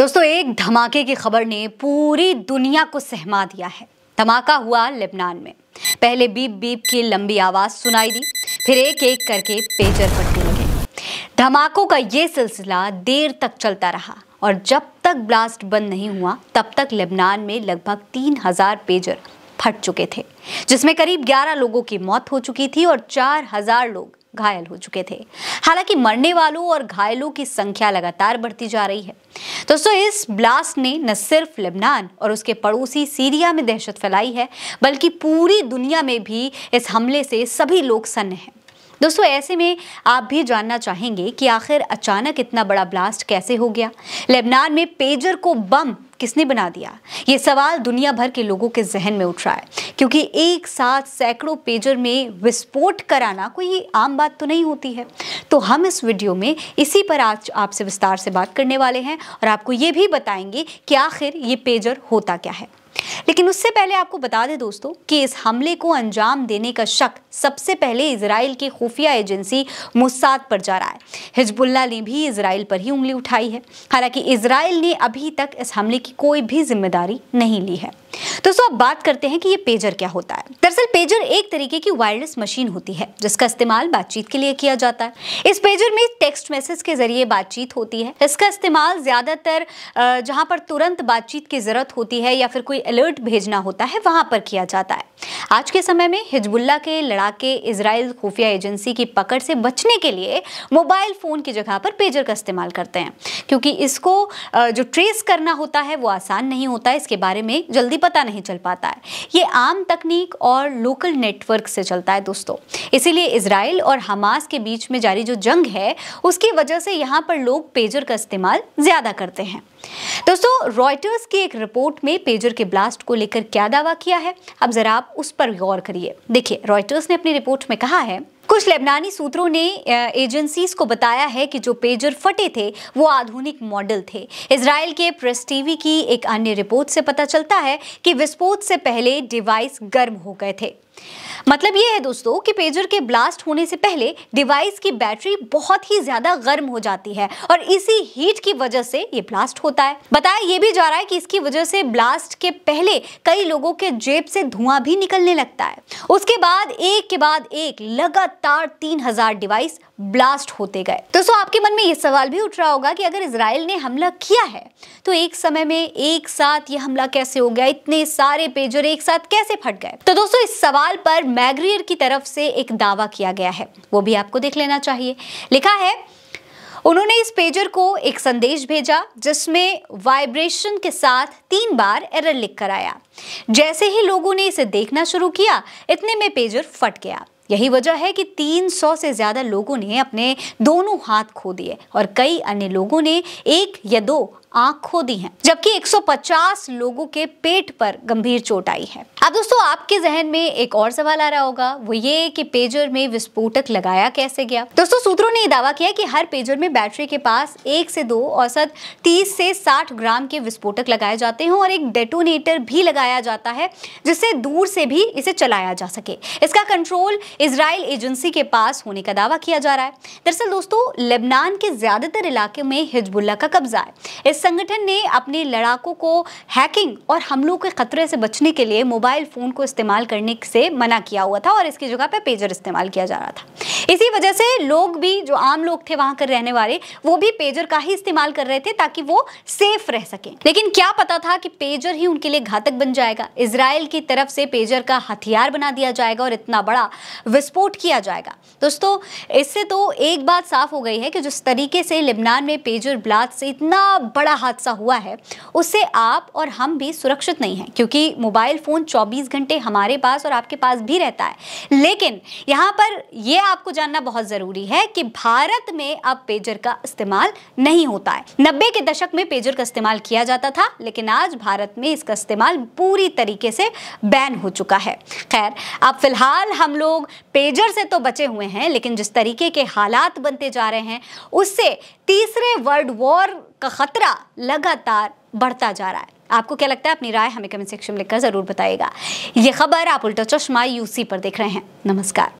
दोस्तों एक धमाके की खबर ने पूरी दुनिया को सहमा दिया है धमाका हुआ लेबनान में पहले बीप बीप की लंबी आवाज सुनाई दी फिर एक एक करके पेजर फटने लगे धमाकों का ये सिलसिला देर तक चलता रहा और जब तक ब्लास्ट बंद नहीं हुआ तब तक लेबनान में लगभग तीन हजार पेजर फट चुके थे जिसमें करीब 11 लोगों की मौत हो चुकी थी और 4000 लोग घायल हो चुके थे हालांकि मरने वालों और घायलों की संख्या लगातार बढ़ती जा रही है दोस्तों इस ब्लास्ट ने न सिर्फ लेबनान और उसके पड़ोसी सीरिया में दहशत फैलाई है बल्कि पूरी दुनिया में भी इस हमले से सभी लोग सन्न हैं दोस्तों ऐसे में आप भी जानना चाहेंगे कि आखिर अचानक इतना बड़ा ब्लास्ट कैसे हो गया लेबनान में पेजर को बम किसने बना दिया ये सवाल दुनिया भर के लोगों के जहन में उठ रहा है क्योंकि एक साथ सैकड़ों पेजर में विस्फोट कराना कोई आम बात तो नहीं होती है तो हम इस वीडियो में इसी पर आज आपसे विस्तार से बात करने वाले हैं और आपको ये भी बताएंगे कि आखिर ये पेजर होता क्या है लेकिन उससे पहले आपको बता दें दोस्तों कि इस हमले को अंजाम देने का शक सबसे पहले इसराइल की खुफिया एजेंसी मुस्ाद पर जा रहा है हिजबुल्ला ने भी इसराइल पर ही उंगली उठाई है हालांकि इसराइल ने अभी तक इस हमले की कोई भी जिम्मेदारी नहीं ली है दोस्तों अब बात करते हैं कि ये पेजर क्या होता है दरअसल पेजर एक तरीके की वायरलेस मशीन होती है जिसका इस्तेमाल बातचीत के लिए किया जाता है इस पेजर में टेक्स्ट मैसेज के जरिए बातचीत होती है इसका इस्तेमाल ज़्यादातर जहां पर तुरंत बातचीत की ज़रूरत होती है या फिर कोई अलर्ट भेजना होता है वहां पर किया जाता है आज के समय में हिजबुल्ला के लड़ाके इसराइल खुफिया एजेंसी की पकड़ से बचने के लिए मोबाइल फ़ोन की जगह पर पेजर का इस्तेमाल करते हैं क्योंकि इसको जो ट्रेस करना होता है वो आसान नहीं होता है इसके बारे में जल्दी पता नहीं चल पाता है ये आम तकनीक और लोकल नेटवर्क से चलता है दोस्तों इसीलिए इसराइल और हमास के बीच में जारी जो जंग है उसकी वजह से यहाँ पर लोग पेजर का इस्तेमाल ज़्यादा करते हैं दोस्तों रॉयटर्स की एक रिपोर्ट में पेजर के ब्लास्ट को लेकर क्या दावा किया है अब ज़रा आप उस पर गौर करिए देखिए रॉयटर्स ने अपनी रिपोर्ट में कहा है कुछ लेबनानी सूत्रों ने एजेंसीज को बताया है कि जो पेजर फटे थे वो आधुनिक मॉडल थे इसराइल के प्रेस टीवी की एक अन्य रिपोर्ट से पता चलता है कि विस्फोट से पहले डिवाइस गर्म हो गए थे मतलब ये है दोस्तों कि पेजर के ब्लास्ट होने से पहले डिवाइस की बैटरी बहुत ही ज्यादा गर्म हो जाती है और इसी हीट की वजह से ये ब्लास्ट होता है बताया ये भी जा रहा है कि इसकी वजह से ब्लास्ट के पहले कई लोगों के जेब से धुआं भी निकलने लगता है उसके बाद एक के बाद एक लगातार तीन हजार डिवाइस ब्लास्ट होते गए दोस्तों आपके मन में ये सवाल भी उठ रहा होगा कि अगर इसराइल ने हमला किया है तो एक समय में एक साथ ये हमला कैसे हो गया इतने सारे पेजर एक साथ कैसे फट गए तो दोस्तों इस सवाल पर मैग्रियर की तरफ से एक दावा किया गया है वो भी आपको देख लेना चाहिए लिखा है उन्होंने इस पेजर को एक संदेश भेजा जिसमें वाइब्रेशन के साथ तीन बार एरर लिख कर आया जैसे ही लोगों ने इसे देखना शुरू किया इतने में पेजर फट गया यही वजह है कि 300 से ज़्यादा लोगों ने अपने दोनों हाथ खो दिए और कई अन्य लोगों ने एक या दो आंख खो दी है जबकि 150 लोगों के पेट पर गंभीर चोट आई है अब दोस्तों आपके जहन में एक और सवाल आ रहा होगा वो ये कि पेजर में विस्फोटक लगाया कैसे गया दोस्तों सूत्रों ने दावा किया कि हर पेजर में बैटरी के पास एक से दो औसत 30 से 60 ग्राम के विस्फोटक लगाए जाते हैं और एक डेटोनेटर भी लगाया जाता है जिससे दूर से भी इसे चलाया जा सके इसका कंट्रोल इसराइल एजेंसी के पास होने का दावा किया जा रहा है दरअसल दोस्तों लेबनान के ज्यादातर इलाके में हिजबुल्ला का कब्जा है इस संगठन ने अपने लड़ाकों को हैकिंग और हमलों के खतरे से बचने के लिए मोबाइल फ़ोन को इस्तेमाल करने से मना किया हुआ था और इसकी जगह पर पेजर इस्तेमाल किया जा रहा था इसी वजह से लोग भी जो आम लोग थे वहां कर रहने वाले वो भी पेजर का ही इस्तेमाल कर रहे थे ताकि वो सेफ रह सके लेकिन क्या पता था कि पेजर ही उनके लिए घातक बन जाएगा इसराइल की तरफ से पेजर का हथियार बना दिया जाएगा और इतना बड़ा विस्फोट किया जाएगा दोस्तों इससे तो एक बात साफ हो गई है कि जिस तरीके से लेबनान में पेजर ब्लास्ट से इतना बड़ा बड़ा हादसा हुआ है उससे आप और हम भी सुरक्षित नहीं हैं क्योंकि मोबाइल फ़ोन 24 घंटे हमारे पास और आपके पास भी रहता है लेकिन यहाँ पर यह आपको जानना बहुत ज़रूरी है कि भारत में अब पेजर का इस्तेमाल नहीं होता है नब्बे के दशक में पेजर का इस्तेमाल किया जाता था लेकिन आज भारत में इसका इस्तेमाल पूरी तरीके से बैन हो चुका है खैर अब फिलहाल हम लोग पेजर से तो बचे हुए हैं लेकिन जिस तरीके के हालात बनते जा रहे हैं उससे तीसरे वर्ल्ड वॉर का खतरा लगातार बढ़ता जा रहा है आपको क्या लगता है अपनी राय हमें कमेंट सेक्शन में लिखकर जरूर बताएगा ये खबर आप उल्टा चश्मा यूसी पर देख रहे हैं नमस्कार